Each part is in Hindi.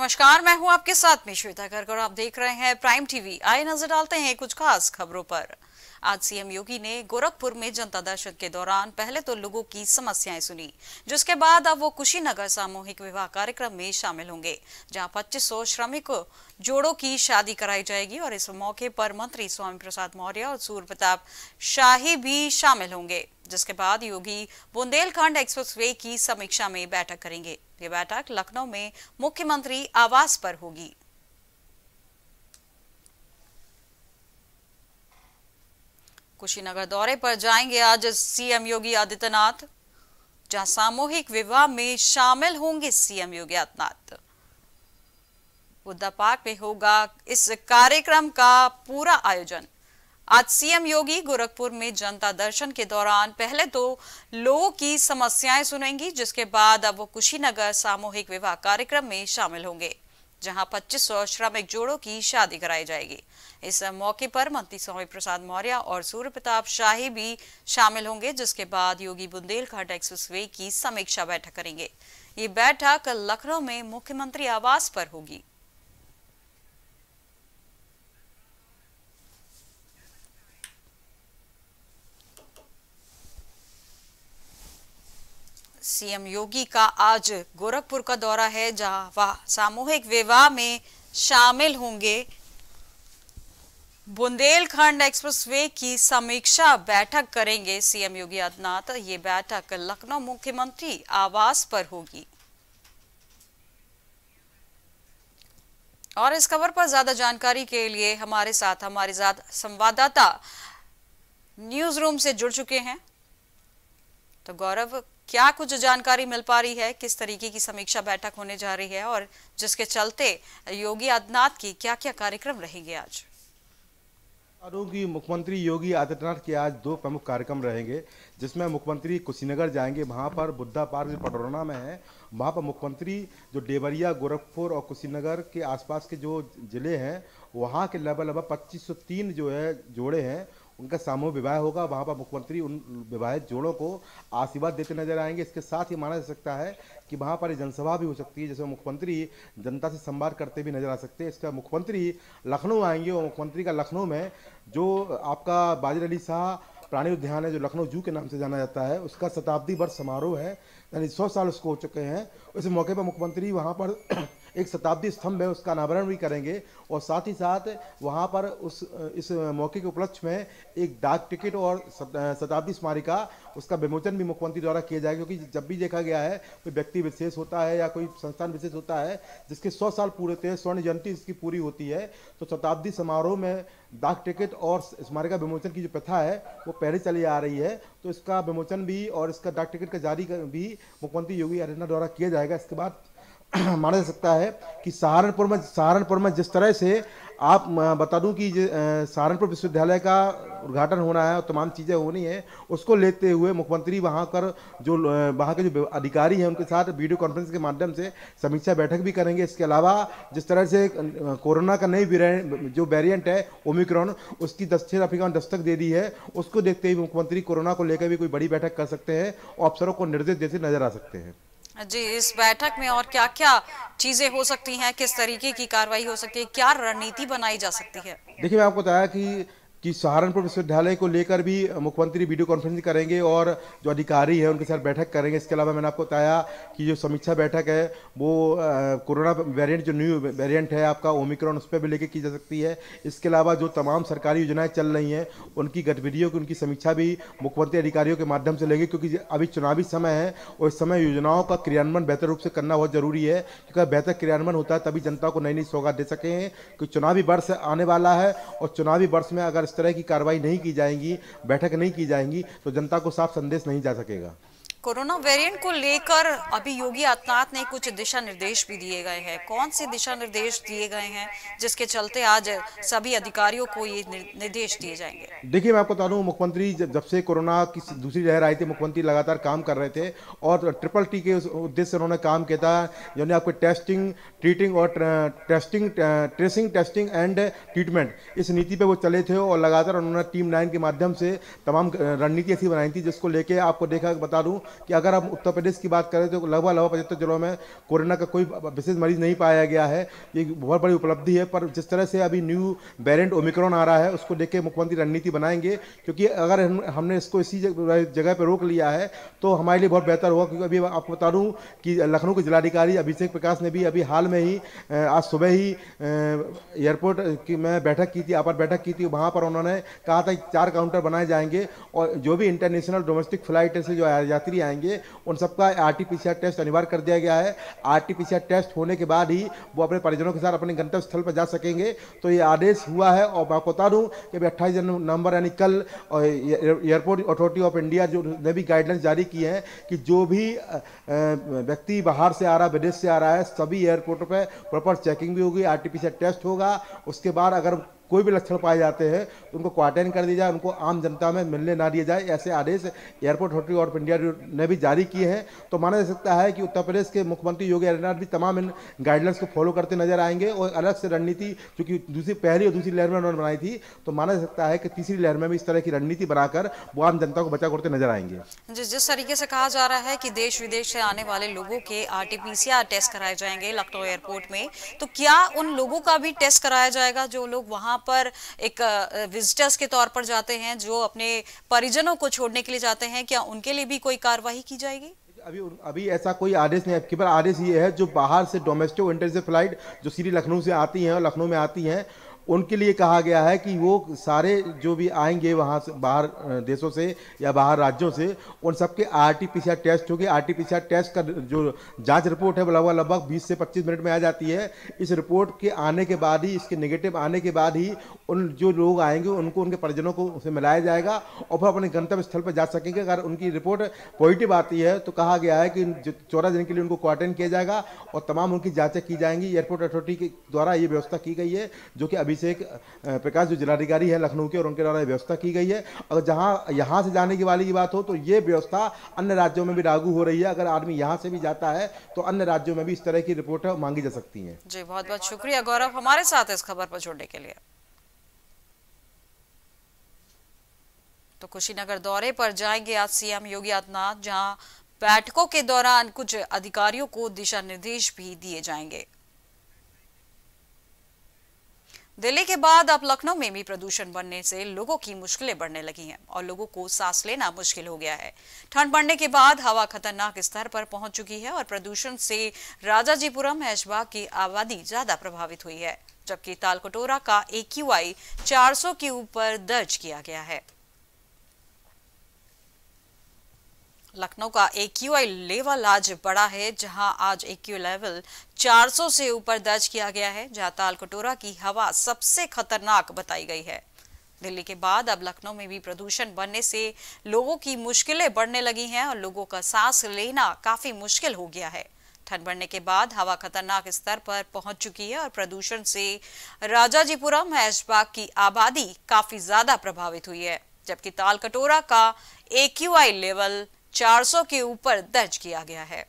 नमस्कार मैं हूं आपके साथ में श्वेता गर्ग और आप देख रहे हैं प्राइम टीवी आए नजर डालते हैं कुछ खास खबरों पर आज सीएम योगी ने गोरखपुर में जनता दर्शन के दौरान पहले तो लोगों की समस्याएं सुनी जिसके बाद अब वो कुशीनगर सामूहिक विवाह कार्यक्रम में शामिल होंगे जहां 2500 श्रमिक जोड़ों की शादी कराई जाएगी और इस मौके पर मंत्री स्वामी प्रसाद मौर्य और सूर्य प्रताप शाही भी शामिल होंगे जिसके बाद योगी बुंदेलखंड वे की समीक्षा में बैठक करेंगे ये बैठक लखनऊ में मुख्यमंत्री आवास पर होगी कुशीनगर दौरे पर जाएंगे आज सीएम योगी आदित्यनाथ जहां सामूहिक विवाह में शामिल होंगे सीएम योगी आदित्यनाथ बुद्धा पार्क में होगा इस कार्यक्रम का पूरा आयोजन आज सीएम योगी गोरखपुर में जनता दर्शन के दौरान पहले तो लोगों की समस्याएं सुनेंगी जिसके बाद अब वो कुशीनगर सामूहिक विवाह कार्यक्रम में शामिल होंगे जहां सौ श्रमिक जोड़ों की शादी कराई जाएगी इस मौके पर मंत्री स्वामी प्रसाद मौर्य और सूर्य प्रताप शाही भी शामिल होंगे जिसके बाद योगी बुंदेलखंड एक्सप्रेसवे की समीक्षा बैठक करेंगे ये बैठक लखनऊ में मुख्यमंत्री आवास पर होगी सीएम योगी का आज गोरखपुर का दौरा है जहां वह सामूहिक विवाह में शामिल होंगे बुंदेलखंड एक्सप्रेसवे की समीक्षा बैठक करेंगे सीएम योगी आदित्यनाथ ये बैठक लखनऊ मुख्यमंत्री आवास पर होगी और इस खबर पर ज्यादा जानकारी के लिए हमारे साथ हमारे साथ संवाददाता न्यूज रूम से जुड़ चुके हैं तो गौरव क्या कुछ जानकारी मिल पा रही है किस तरीके की समीक्षा बैठक होने जा रही है और जिसके चलते योगी आदित्यनाथ की क्या क्या कार्यक्रम रहेंगे आज आरोगी मुख्यमंत्री योगी आदित्यनाथ के आज दो प्रमुख कार्यक्रम रहेंगे जिसमें मुख्यमंत्री कुशीनगर जाएंगे वहाँ पर बुद्धा पार्क जो पटोरना में है वहाँ पर मुख्यमंत्री जो देवरिया गोरखपुर और कुशीनगर के आसपास के जो ज़िले हैं वहाँ के लगभग लगभग पच्चीस जो है जोड़े हैं उनका सामूहिक विवाह होगा वहाँ पर मुख्यमंत्री उन विवाहित जोड़ों को आशीर्वाद देते नजर आएंगे इसके साथ ही माना जा सकता है कि वहाँ पर जनसभा भी हो सकती है जैसे मुख्यमंत्री जनता से संवाद करते भी नजर आ सकते हैं इसका मुख्यमंत्री लखनऊ आएंगे और मुख्यमंत्री का लखनऊ में जो आपका बाजर अली शाह प्राणी उद्यान है जो लखनऊ जू के नाम से जाना जाता है उसका शताब्दी वर्ष समारोह है यानी सौ साल उसको हो चुके हैं इस मौके पर मुख्यमंत्री वहाँ पर एक शताब्दी स्तंभ है उसका अनावरण भी करेंगे और साथ ही साथ वहाँ पर उस इस मौके के उपलक्ष्य में एक डाक टिकट और शताब्दी स्मारिका उसका विमोचन भी मुख्यमंत्री द्वारा किया जाएगा क्योंकि जब भी देखा गया है कोई व्यक्ति विशेष होता है या कोई संस्थान विशेष होता है जिसके सौ साल पूरे होते हैं स्वर्ण जयंती इसकी पूरी होती है तो शताब्दी समारोह में डाक टिकट और स्मारिका विमोचन की जो प्रथा है वो पहले चली आ रही है तो इसका विमोचन भी और इसका डाक टिकट का जारी भी मुख्यमंत्री योगी आदित्यनाथ द्वारा किया जाएगा इसके बाद माना जा सकता है कि सहारनपुर में सहारनपुर में जिस तरह से आप बता दूं कि सहारनपुर विश्वविद्यालय का उद्घाटन होना है और तमाम चीज़ें होनी है उसको लेते हुए मुख्यमंत्री वहाँ कर जो वहाँ के जो अधिकारी हैं उनके साथ वीडियो कॉन्फ्रेंस के माध्यम से समीक्षा बैठक भी करेंगे इसके अलावा जिस तरह से कोरोना का नई जो वेरियंट है ओमिक्रॉन उसकी दस्तर अफ्रीका ने दस्तक दे दी है उसको देखते हुए मुख्यमंत्री कोरोना को लेकर भी कोई बड़ी बैठक कर सकते हैं और अफसरों को निर्देश देते नजर आ सकते हैं जी इस बैठक में और क्या क्या चीजें हो सकती हैं किस तरीके की कार्रवाई हो सकती है क्या रणनीति बनाई जा सकती है देखिए मैं आपको बताया कि कि सहारनपुर विश्वविद्यालय को लेकर भी मुख्यमंत्री वीडियो कॉन्फ्रेंसिंग करेंगे और जो अधिकारी हैं उनके साथ बैठक करेंगे इसके अलावा मैंने आपको बताया कि जो समीक्षा बैठक है वो कोरोना वेरिएंट जो न्यू वेरिएंट है आपका ओमिक्रॉन उस पर भी लेके की जा सकती है इसके अलावा जो तमाम सरकारी योजनाएँ चल रही हैं उनकी गतिविधियों की उनकी समीक्षा भी मुख्यमंत्री अधिकारियों के माध्यम से लेंगे क्योंकि अभी चुनावी समय है और इस समय योजनाओं का क्रियान्वयन बेहतर रूप से करना बहुत ज़रूरी है क्योंकि बेहतर क्रियान्वयन होता है तभी जनता को नई नई सौगात दे सकें क्योंकि चुनावी वर्ष आने वाला है और चुनावी वर्ष में अगर इस तरह की कार्रवाई नहीं की जाएगी बैठक नहीं की जाएंगी तो जनता को साफ संदेश नहीं जा सकेगा कोरोना वेरिएंट को लेकर अभी योगी आदित्यनाथ ने कुछ दिशा निर्देश भी दिए गए हैं कौन से दिशा निर्देश दिए गए हैं जिसके चलते आज सभी अधिकारियों को ये निर्देश दिए जाएंगे देखिए मैं आपको बता दूँ मुख्यमंत्री जब से कोरोना की दूसरी लहर आई थी मुख्यमंत्री लगातार काम कर रहे थे और ट्रिपल टी के उद्देश्य से उन्होंने काम किया था यानी आपको टेस्टिंग ट्रीटिंग और testing tracing testing and treatment इस नीति पर वो चले थे और लगातार उन्होंने टीम नाइन के माध्यम से तमाम रणनीति ऐसी बनाई थी जिसको लेके आपको देखा बता दूँ कि अगर हम उत्तर प्रदेश की बात करें तो लगभग लगभग पचहत्तर जिलों में कोरोना का कोई विशेष मरीज नहीं पाया गया है ये बहुत बड़ी उपलब्धि है पर जिस तरह से अभी न्यू वेरियंट ओमिक्रॉन आ रहा है उसको देख के मुख्यमंत्री रणनीति बनाएंगे क्योंकि अगर हम, हमने इसको इसी जगह पर रोक लिया है तो हमारे लिए बहुत बेहतर होगा क्योंकि अभी आपको बता दूँ कि लखनऊ के जिलाधिकारी अभिषेक प्रकाश ने भी अभी हाल में ही आज सुबह ही एयरपोर्ट की मैं बैठक की थी आप बैठक की थी वहाँ पर उन्होंने कहा था कि चार काउंटर बनाए जाएंगे और जो भी इंटरनेशनल डोमेस्टिक फ्लाइट से जो यात्री भी आएंगे उन सबका आर टी टेस्ट अनिवार्य कर दिया गया है आर टी टेस्ट होने के बाद ही वो अपने परिजनों के साथ अपने गंतव्य स्थल पर जा सकेंगे तो ये आदेश हुआ है और मैं बता दूँ कि अभी अट्ठाईस नवंबर यानी कल एयरपोर्ट अथॉरिटी ऑफ इंडिया जो ने भी गाइडलाइंस जारी की है कि जो भी व्यक्ति बाहर से आ रहा है विदेश से आ रहा है सभी एयरपोर्ट पर प्रॉपर चेकिंग भी होगी आर टेस्ट होगा उसके बाद अगर कोई भी लक्षण पाए जाते हैं तो उनको क्वारंटाइन कर दिया जाए उनको आम जनता में मिलने ना दिए जाए ऐसे आदेश एयरपोर्ट अथॉरिटी ऑफ इंडिया ने भी जारी किए हैं तो माना जा सकता है कि उत्तर प्रदेश के मुख्यमंत्री योगी आदित्यनाथ भी तमाम इन गाइडलाइंस को फॉलो करते नजर आएंगे और अलग से रणनीति चूंकि दूसरी पहली और दूसरी लहर में उन्होंने बनाई थी तो माना जा सकता है कि तीसरी लहर में भी इस तरह की रणनीति बनाकर वो आम जनता को बचा करते नजर आएंगे जिस जिस तरीके से कहा जा रहा है कि देश विदेश से आने वाले लोगों के आर टेस्ट कराए जाएंगे लखनऊ एयरपोर्ट में तो क्या उन लोगों का भी टेस्ट कराया जाएगा जो लोग वहां पर एक विजिटर्स के तौर पर जाते हैं जो अपने परिजनों को छोड़ने के लिए जाते हैं क्या उनके लिए भी कोई कार्रवाई की जाएगी अभी अभी ऐसा कोई आदेश नहीं है पर आदेश ये है जो बाहर से डोमेस्टिक इंटर से फ्लाइट जो सीधी लखनऊ से आती हैं और लखनऊ में आती हैं उनके लिए कहा गया है कि वो सारे जो भी आएंगे वहाँ से बाहर देशों से या बाहर राज्यों से उन सबके R T P C R test होगी R T P C R test का जो जांच रिपोर्ट है लगभग लगभग बीस से पच्चीस मिनट में आ जाती है इस रिपोर्ट के आने के बाद ही इसके नेगेटिव आने के बाद ही उन जो लोग आएंगे उनको उनके परिजनों को उसे मिलाया जाएगा और फिर अपने गंतव्य स्थल पर जा सकेंगे अगर उनकी रिपोर्ट पॉजिटिव आती है तो कहा गया है कि चौदह दिन के लिए उनको क्वारंटाइन किया जाएगा और तमाम उनकी जाँचें की जाएंगी एयरपोर्ट अथॉरिटी के द्वारा ये व्यवस्था की गई है जो कि अभी अभिषेक प्रकाश जो जिलाधिकारी है लखनऊ के और उनके द्वारा व्यवस्था की गई है अगर जहाँ यहाँ से जाने की वाली की बात हो तो ये व्यवस्था अन्य राज्यों में भी लागू हो रही है अगर आदमी यहाँ से भी जाता है तो अन्य राज्यों में भी इस तरह की रिपोर्ट मांगी जा सकती है जी बहुत बहुत शुक्रिया गौरव हमारे साथ इस खबर पर जुड़ने के लिए तो कुशीनगर दौरे पर जाएंगे आज सीएम योगी आदित्यनाथ जहां बैठकों के दौरान कुछ अधिकारियों को दिशा निर्देश भी दिए जाएंगे दिल्ली के बाद अब लखनऊ में भी प्रदूषण बढ़ने से लोगों की मुश्किलें बढ़ने लगी हैं और लोगों को सांस लेना मुश्किल हो गया है ठंड बढ़ने के बाद हवा खतरनाक स्तर पर पहुंच चुकी है और प्रदूषण से राजाजीपुरम ऐशबाग की आबादी ज्यादा प्रभावित हुई है जबकि तालकटोरा का एक्यूआई 400 के ऊपर दर्ज किया गया है लखनऊ का आई लेवल आज बड़ा है जहां आज एक्यू लेवल 400 से ऊपर दर्ज किया गया है जहां तालकटोरा की हवा सबसे खतरनाक बताई गई है दिल्ली के बाद अब लखनऊ में भी प्रदूषण बढ़ने से लोगों की मुश्किलें बढ़ने लगी हैं और लोगों का सांस लेना काफी मुश्किल हो गया है ठंड बढ़ने के बाद हवा खतरनाक स्तर पर पहुंच चुकी है और प्रदूषण से राजाजीपुरम हैशबाग की आबादी काफी ज्यादा प्रभावित हुई है जबकि तालकटोरा का एक्यूआई लेवल 400 के ऊपर दर्ज किया गया है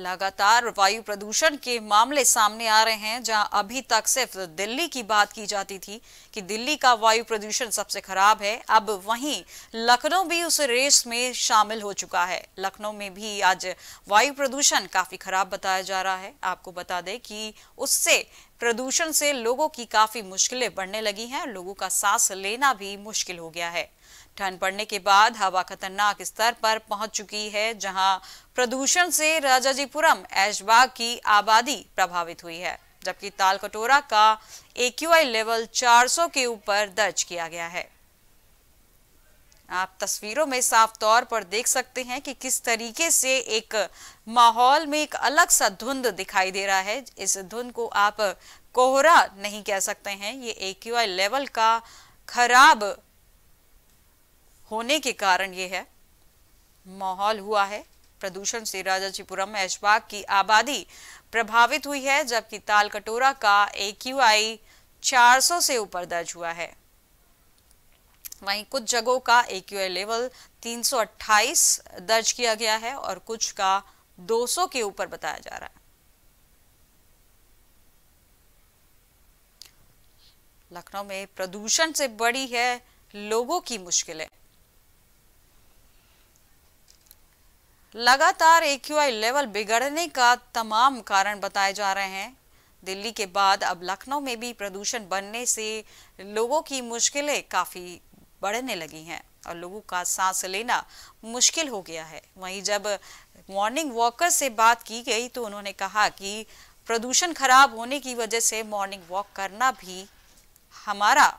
लगातार वायु प्रदूषण के मामले सामने आ रहे हैं जहां अभी तक सिर्फ दिल्ली की बात की जाती थी कि दिल्ली का वायु प्रदूषण सबसे खराब है अब वहीं लखनऊ भी उस रेस में शामिल हो चुका है लखनऊ में भी आज वायु प्रदूषण काफी खराब बताया जा रहा है आपको बता दें कि उससे प्रदूषण से लोगों की काफी मुश्किलें बढ़ने लगी हैं लोगों का सांस लेना भी मुश्किल हो गया है ठंड पड़ने के बाद हवा खतरनाक स्तर पर पहुंच चुकी है जहां प्रदूषण से राजाजीपुरम ऐशबाग की आबादी प्रभावित हुई है जबकि तालकटोरा का एक्यूआई लेवल 400 के ऊपर दर्ज किया गया है आप तस्वीरों में साफ तौर पर देख सकते हैं कि किस तरीके से एक माहौल में एक अलग सा धुंध दिखाई दे रहा है इस धुंध को आप कोहरा नहीं कह सकते हैं ये एक्यूआई लेवल का खराब होने के कारण ये है माहौल हुआ है प्रदूषण से राजाजीपुरम ऐशबाग की आबादी प्रभावित हुई है जबकि तालकटोरा का ए 400 से ऊपर दर्ज हुआ है वहीं कुछ जगहों का ए लेवल 328 दर्ज किया गया है और कुछ का 200 के ऊपर बताया जा रहा है लखनऊ में प्रदूषण से बड़ी है लोगों की मुश्किलें लगातार ए लेवल बिगड़ने का तमाम कारण बताए जा रहे हैं दिल्ली के बाद अब लखनऊ में भी प्रदूषण बनने से लोगों की मुश्किलें काफ़ी बढ़ने लगी हैं और लोगों का सांस लेना मुश्किल हो गया है वहीं जब मॉर्निंग वॉकर से बात की गई तो उन्होंने कहा कि प्रदूषण खराब होने की वजह से मॉर्निंग वॉक करना भी हमारा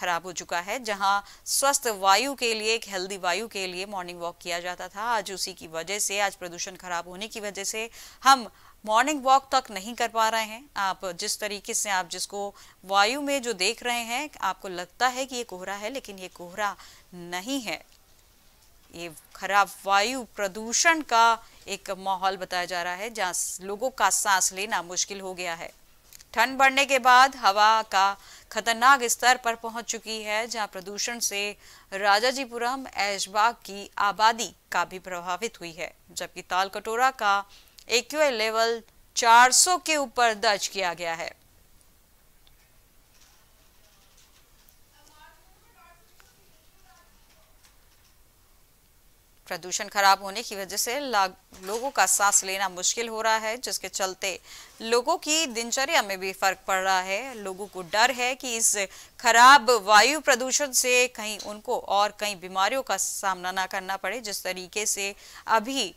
खराब हो चुका है जहां स्वस्थ वायु के लिए एक हेल्दी वायु के लिए मॉर्निंग वॉक किया जाता था आज उसी की वजह से आज प्रदूषण खराब होने की वजह से हम मॉर्निंग वॉक तक नहीं कर पा रहे हैं आप जिस तरीके से आप जिसको वायु में जो देख रहे हैं आपको लगता है कि ये कोहरा है लेकिन ये कोहरा नहीं है ये खराब वायु प्रदूषण का एक माहौल बताया जा रहा है जहाँ लोगों का सांस लेना मुश्किल हो गया है ठंड बढ़ने के बाद हवा का खतरनाक स्तर पर पहुंच चुकी है जहां प्रदूषण से राजाजीपुरम ऐशबाग की आबादी का भी प्रभावित हुई है जबकि तालकटोरा का एक लेवल 400 के ऊपर दर्ज किया गया है प्रदूषण खराब होने की वजह से लोगों का सांस लेना मुश्किल हो रहा है जिसके चलते लोगों की दिनचर्या में भी फर्क पड़ रहा है लोगों को डर है कि इस खराब वायु प्रदूषण से कहीं उनको और कई बीमारियों का सामना ना करना पड़े जिस तरीके से अभी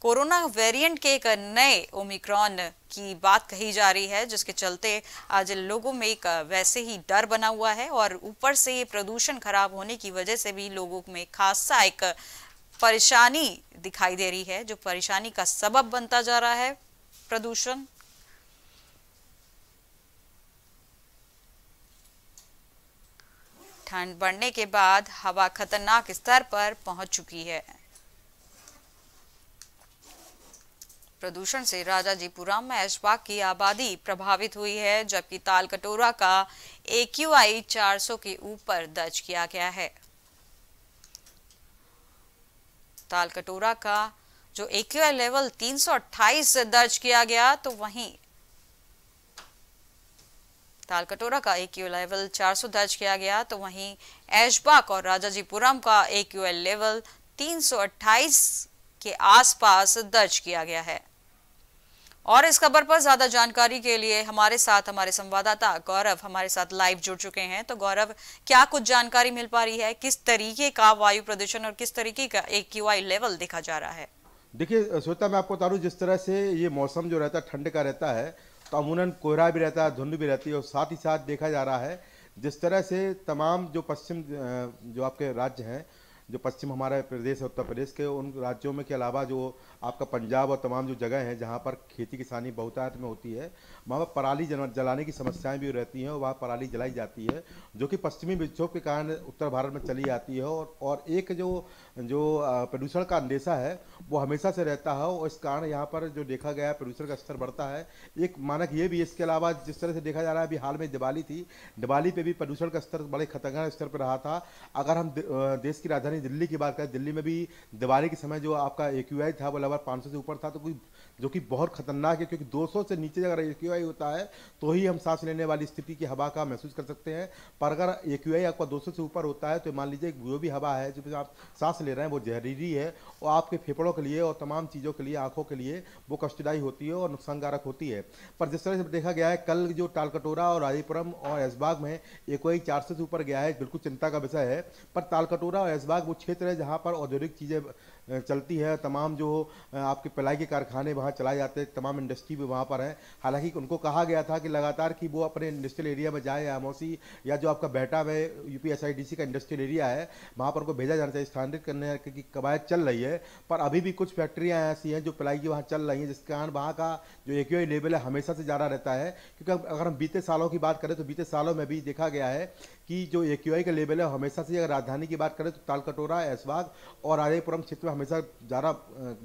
कोरोना वेरिएंट के एक नए ओमिक्रॉन की बात कही जा रही है जिसके चलते आज लोगों में एक वैसे ही डर बना हुआ है और ऊपर से ये प्रदूषण खराब होने की वजह से भी लोगों में खासा एक परेशानी दिखाई दे रही है जो परेशानी का सबब बनता जा रहा है प्रदूषण ठंड बढ़ने के बाद हवा खतरनाक स्तर पर पहुंच चुकी है प्रदूषण से राजा जीपुरा में ऐशबाग की आबादी प्रभावित हुई है जबकि तालकटोरा का एक्यूआई 400 के ऊपर दर्ज किया गया है ताल कटोरा का जो एक लेवल 328 दर्ज किया गया तो वहीं ताल कटोरा का एक्यूआई लेवल 400 दर्ज किया गया तो वहीं ऐशबाग और राजाजीपुरम का एक्यूआई लेवल 328 के आसपास दर्ज किया गया है और इस खबर पर ज्यादा जानकारी के लिए हमारे साथ हमारे संवाददाता गौरव हमारे साथ लाइव जुड़ चुके हैं तो गौरव क्या कुछ जानकारी मिल पा रही है किस तरीके का वायु प्रदूषण और किस तरीके का एक क्यूआई लेवल देखा जा रहा है देखिए श्वेता मैं आपको बता दूँ जिस तरह से ये मौसम जो रहता है ठंड का रहता है तो अमूनन कोहरा भी रहता है धुंध भी रहती है और साथ ही साथ देखा जा रहा है जिस तरह से तमाम जो पश्चिम जो आपके राज्य हैं जो पश्चिम हमारे प्रदेश है उत्तर प्रदेश के उन राज्यों में के अलावा जो आपका पंजाब और तमाम जो जगह हैं जहाँ पर खेती किसानी बहुतायत में होती है वहाँ पर पराली जलाने की समस्याएं भी रहती हैं और वहाँ पराली जलाई जाती है जो कि पश्चिमी विक्षोभ के कारण उत्तर भारत में चली जाती है और, और एक जो जो प्रदूषण का अंदेशा है वो हमेशा से रहता है और इस कारण यहाँ पर जो देखा गया है प्रदूषण का स्तर बढ़ता है एक मानक ये भी इसके अलावा जिस तरह से देखा जा रहा है अभी हाल में दिवाली थी दिवाली पे भी प्रदूषण का स्तर बड़े खतरनाक स्तर पर रहा था अगर हम देश की राजधानी दिल्ली की बात करें दिल्ली में भी दिवाली के समय जो आपका ए था वो लगभग पाँच से ऊपर था तो कोई जो कि बहुत खतरनाक है क्योंकि 200 से नीचे अगर ए क्यू आई होता है तो ही हम सांस लेने वाली स्थिति की हवा का महसूस कर सकते हैं पर अगर ए आपका 200 से ऊपर होता है तो मान लीजिए जो भी हवा है जो आप सांस ले रहे हैं वो जहरीली है और आपके फेफड़ों के लिए और तमाम चीज़ों के लिए आँखों के लिए वो कष्टदायी होती है और नुकसानकारक होती है पर जिस तरह से देखा गया है कल जो तालकटोरा और राजीपुरम और ऐसबाग में आई चार से ऊपर गया है बिल्कुल चिंता का विषय है पर तालकटोरा और एसबाग वो क्षेत्र है जहाँ पर औद्योगिक चीज़ें चलती है तमाम जो आपके पिलाई के कारखाने वहाँ वहाँ चलाए जाते हैं तमाम इंडस्ट्री भी वहाँ पर हैं हालांकि उनको कहा गया था कि लगातार कि वो अपने इंडस्ट्रियल एरिया में जाए या मौसी या जो आपका बैठा है यू का इंडस्ट्रियल एरिया है वहाँ पर उनको भेजा जाना चाहिए स्थानांतरित करने की कवायद चल रही है पर अभी भी कुछ फैक्ट्रियाँ ऐसी हैं जो पिलाई की वहाँ चल रही हैं जिसके कारण वहाँ का जो एक लेवल है हमेशा से ज़्यादा रहता है क्योंकि अगर हम बीते सालों की बात करें तो बीते सालों में भी देखा गया है कि जो ए का लेवल है हमेशा से अगर राजधानी की बात करें तो तालकटोरा ऐसवाग और आर्यपुरम क्षेत्र में हमेशा ज़्यादा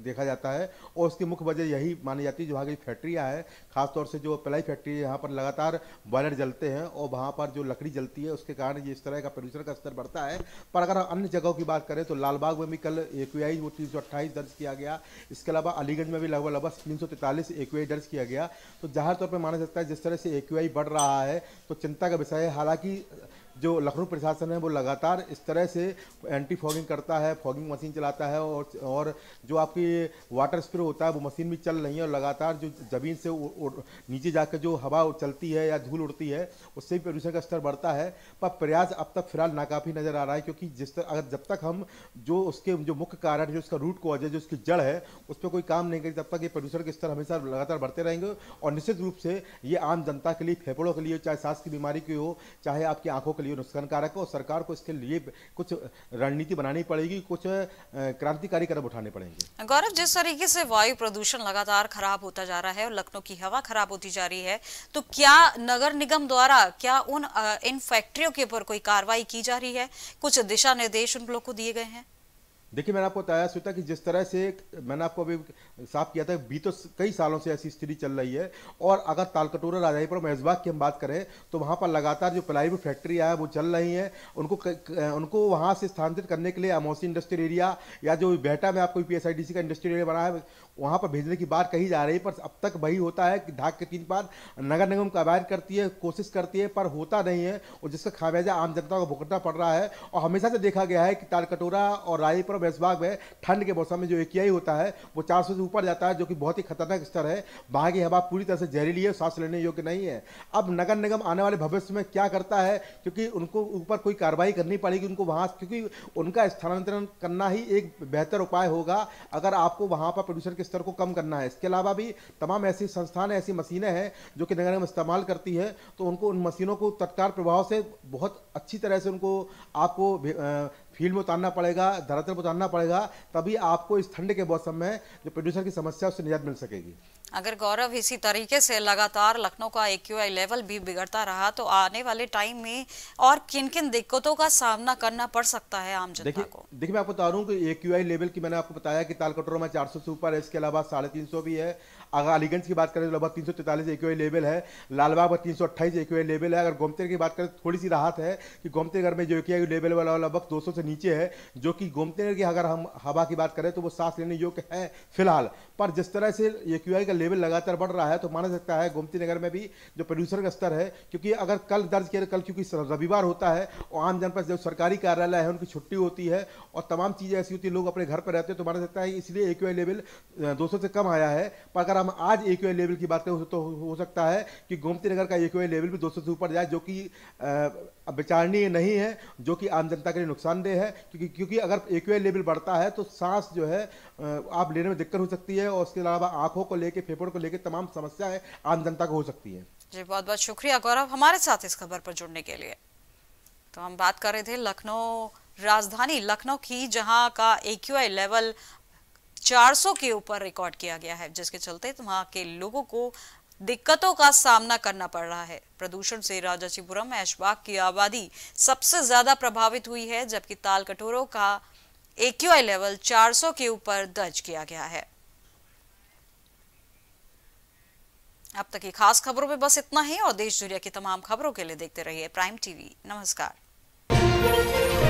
देखा जाता है और उसकी मुख्य वजह यही मानी जाती है जो वहाँ की फैक्ट्रियाँ हैं खासतौर से जो पलाई फैक्ट्री है यहाँ पर लगातार बॉयलर जलते हैं और वहाँ पर जो लकड़ी जलती है उसके कारण ये इस तरह का प्रदूषण का स्तर बढ़ता है पर अगर अन्य जगहों की बात करें तो लालबाग में भी कल ए वो तीन दर्ज किया गया इसके अलावा अलीगढ़ में भी लगभग लगभग तीन सौ दर्ज किया गया तो जाहिर तौर पर माना जाता है जिस तरह से ए बढ़ रहा है तो चिंता का विषय है हालांकि जो लखनऊ प्रशासन है वो लगातार इस तरह से एंटी फॉगिंग करता है फॉगिंग मशीन चलाता है और और जो आपकी वाटर स्प्रे होता है वो मशीन भी चल रही है और लगातार जो ज़मीन से उ, उ, नीचे जाकर जो हवा चलती है या धूल उड़ती है उससे भी प्रदूषण का स्तर बढ़ता है पर प्रयास अब तक फिलहाल नाकाफी नज़र आ रहा है क्योंकि जिस तक अगर जब तक हम जो उसके जो मुख्य कारण जो उसका रूट कॉज है जो उसकी जड़ है उस पर कोई काम नहीं करेंगे तब तक ये प्रदूषण के स्तर हमेशा लगातार बढ़ते रहेंगे और निश्चित रूप से ये आम जनता के लिए फेफड़ों के लिए चाहे सांस की बीमारी की हो चाहे आपकी आंखों के लिए ये नुकसानकारक है और सरकार को इसके लिए कुछ रणनीति बनानी पड़ेगी कुछ क्रांतिकारी कदम उठाने पड़ेंगे गौरव जिस तरीके से वायु प्रदूषण लगातार खराब होता जा रहा है और लखनऊ की हवा खराब होती जा रही है तो क्या नगर निगम द्वारा क्या उन इन फैक्ट्रियों के ऊपर कोई कार्रवाई की जा रही है कुछ दिशा निर्देश उन लोग को दिए गए हैं देखिए मैंने आपको बताया श्वेता कि जिस तरह से मैंने आपको अभी साफ किया था तो कई सालों से ऐसी स्थिति चल रही है और अगर तालकटोरा राजाई पर मेजबाग की हम बात करें तो वहाँ पर लगातार जो प्लाईवुड फैक्ट्री है वो चल रही है उनको उनको वहाँ से स्थानांतरित करने के लिए अमौसी इंडस्ट्रियल एरिया या जो बेहटा में आपको पी का इंडस्ट्रियल एरिया बना है वहाँ पर भेजने की बात कही जा रही है पर अब तक वही होता है कि ढाक के तीन बार नगर निगम अवैध करती है कोशिश करती है पर होता नहीं है और जिसका खामियाजा आम जनता को भुगतना पड़ रहा है और हमेशा से देखा गया है कि तारकटोरा और राजीपुर बैसबाग में ठंड के मौसम में जो एक होता है वो चार से ऊपर जाता है जो कि बहुत ही खतरनाक स्तर है वहाँ की हवा पूरी तरह से जहरीली है सांस लेने योग्य नहीं है अब नगर निगम आने वाले भविष्य में क्या करता है क्योंकि उनको ऊपर कोई कार्रवाई करनी पड़ेगी उनको वहाँ क्योंकि उनका स्थानांतरण करना ही एक बेहतर उपाय होगा अगर आपको वहाँ पर प्रदूषण के के स्तर को कम करना है इसके अलावा भी तमाम ऐसी संस्थान ऐसी मशीनें हैं जो कि नगर निगम इस्तेमाल करती है तो उनको उन मशीनों को तत्काल प्रभाव से बहुत अच्छी तरह से उनको आपको फील्ड में उतारना पड़ेगा धरातल में उतारना पड़ेगा तभी आपको इस ठंड के मौसम में जो प्रदूषण की समस्या उससे निजात मिल सकेगी अगर गौरव इसी तरीके से लगातार लखनऊ का ए लेवल भी बिगड़ता रहा तो आने वाले टाइम में और किन किन दिक्कतों का सामना करना पड़ सकता है आम जनता को देखिए मैं आपको बता रहा हूँ कि ए लेवल की मैंने आपको बताया कि तालकटोरा में चार से ऊपर है इसके अलावा साढ़े तीन सौ भी है अगर अलीगंज की बात करें तो लगभग तीन सौ तैतालीस ए लेवल है लालबाग पर तीन सौ अट्ठाईस ए लेवल है अगर गोमतेर की बात करें तो थोड़ी सी राहत है कि गोमतेनगर में जो ए लेवल वाला लगभग दो सौ से नीचे है जो कि गोमतेनगर की अगर हम हवा की बात करें तो वो सांस लेने योग्य है फिलहाल पर जिस तरह से ए का लेवल लगातार बढ़ रहा है तो माना सकता है गोमती नगर में भी जो प्रदूषण का स्तर है क्योंकि अगर कल दर्ज किया कल क्योंकि रविवार होता है और आम जनता जो सरकारी कार्यालय है उनकी छुट्टी होती है और तमाम चीज़ें ऐसी होती है लोग अपने घर पर रहते हैं तो माना सकता है इसलिए ए लेवल दो से कम आया है पर अगर हम आज एक लेवल की बात करें तो हो सकता है कि गोमती नगर का ए लेवल भी दो से ऊपर जाए जो कि विचारणीय नहीं है जो कि आम जनता के लिए नुकसानदेह है क्योंकि क्योंकि अगर एक्यूआई लेवल बढ़ता है तो सांस जो है आप लेने में दिक्कत हो सकती है और उसके अलावा आंखों को लेकर फेफड़ों को लेकर तमाम समस्याएं आम जनता को हो सकती है जी बहुत बहुत शुक्रिया गौरव हमारे साथ इस खबर पर जुड़ने के लिए तो हम बात कर रहे थे लखनऊ राजधानी लखनऊ की जहाँ का एक्यूआई लेवल 400 के ऊपर रिकॉर्ड किया गया है जिसके चलते वहाँ के लोगों को दिक्कतों का सामना करना पड़ रहा है प्रदूषण से राजाचीपुरम ऐशबाग की आबादी सबसे ज्यादा प्रभावित हुई है जबकि ताल कटोरों का एक्यूआई लेवल 400 के ऊपर दर्ज किया गया है अब तक की खास खबरों में बस इतना ही और देश दुनिया की तमाम खबरों के लिए देखते रहिए प्राइम टीवी नमस्कार